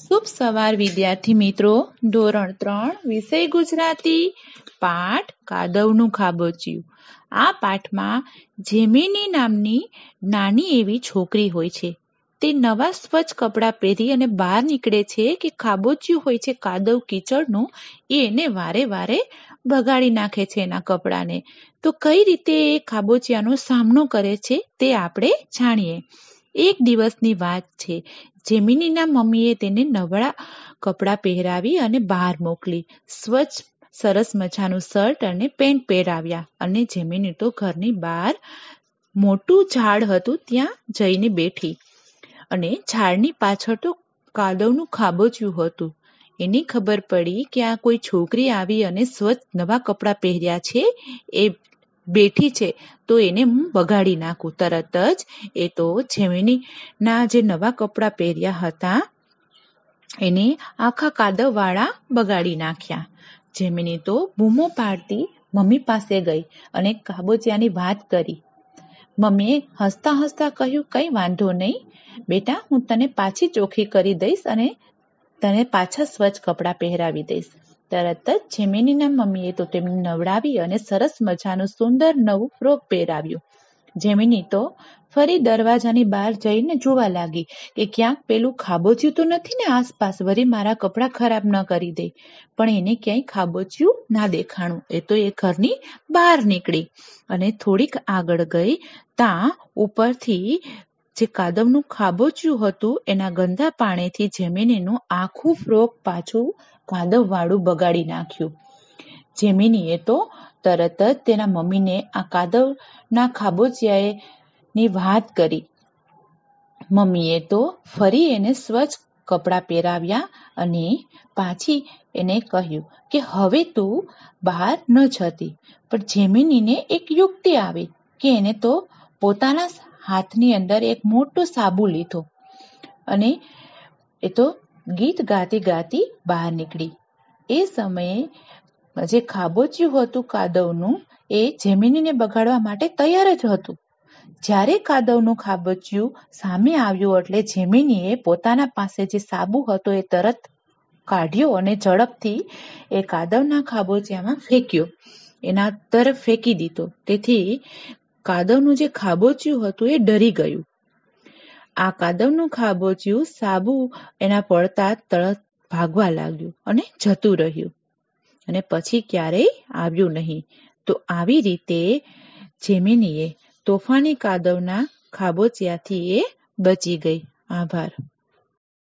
શુભ સવાર વિદ્યાર્થી મિત્રો ધોરણ ત્રણ વિષય ગુજરાતી પાઠ કાદવનું ખાબોચિયું આ પાઠમાં જેમિની નામની નાની એવી છોકરી હોય છે તે નવા સ્વચ્છ કપડાં પહેરી અને બહાર નીકળે છે કે ખાબોચિયું હોય છે કાદવ કીચડનું એ એને વારે વારે બગાડી નાખે છે એના કપડાને તો કઈ રીતે એ ખાબોચિયાનો સામનો કરે છે તે આપણે જાણીએ એક દિવસની વાત છે જેમિનીના મમ્મીએ તેને નબળા કપડાં પહેરાવી અને બહાર મોકલી સ્વચ્છ સરસ મજાનું શર્ટ અને પેન્ટ પહેરાવ્યા અને જેમિની તો ઘરની બહાર મોટું ઝાડ હતું ત્યાં જઈને બેઠી અને ઝાડની પાછળ તો કાદવનું ખાબોચ્યું હતું એની ખબર પડી કે આ કોઈ છોકરી આવી અને સ્વચ્છ નવા કપડાં પહેર્યા છે એ બેઠી છે તો એને હું બગાડી નાખું તરત જ એ તો જેમિની ના જે નવા કપડાં પહેર્યા હતા એને આખા કાદવવાળા બગાડી નાખ્યા જેમિની તો બૂમો પાડતી મમ્મી પાસે ગઈ અને કાબોચિયાની વાત કરી મમ્મીએ હસતા હસતા કહ્યું કંઈ વાંધો નહીં બેટા હું તને પાછી ચોખ્ખી કરી દઈશ અને તને પાછા સ્વચ્છ કપડાં પહેરાવી દઈશ તરત જ જેમિનીના મમ્મીએ તો તેમને નવડાવી અને સરસ મજાનું સુંદર નવું ફ્રોક પહેરાવ્યું જેમિની તો ફરી દરવાજાની બહાર જઈને જોવા લાગી કે ક્યાંક પેલું ખાબોચ્યું તો નથી ને આસપાસ વરી મારા કપડાં ખરાબ ન કરી દે પણ એને ક્યાંય ખાબોચ્યું ના દેખાણું એ તો એ ઘરની બહાર નીકળી અને થોડીક આગળ ગઈ ત્યાં ઉપરથી જે કાદવનું ખાબોચ્યું હતું એના ગંદા પાણીથી જેમિનીનું આખું ફ્રોક પાછું વાળું બગાડી નાખ્યું જેમિનીએ તો તરત જ તેના મમ્મીને આ કાદવના ખાબોચિયાએ ની વાત કરી મમ્મીએ તો ફરી એને સ્વચ્છ કપડાં પહેરાવ્યા અને પાછી એને કહ્યું કે હવે તું બહાર ન જતી પણ જેમિનીને એક યુક્તિ આવી કે એને તો પોતાના હાથની અંદર એક મોટો સાબુ લીધો અને એ તો ગીત ગાતી ગાતી બહાર નીકળી એ સમયે જે ખાબોચ્યું હતું કાદવનું એ જેમિનીને બગાડવા માટે તૈયાર જ હતું જ્યારે કાદવનું ખાબોચ્યું સામે આવ્યું એટલે જેમિનીએ પોતાના પાસે જે સાબુ હતો એ તરત કાઢ્યો અને ઝડપથી એ કાદવના ખાબોચિયામાં ફેંક્યો એના તરફ ફેંકી દીધો તેથી કાદવનું જે ખાબોચ્યું હતું એ ડરી ગયું આ કાદવનું ખાબોચિયું સાબુ એના પડતા તળત ભાગવા લાગ્યું અને જતું રહ્યું અને પછી ક્યારેય આવ્યું નહીં તો આવી રીતે જેમિનીએ તોફાની કાદવના ખાબોચિયાથી એ બચી ગઈ આભાર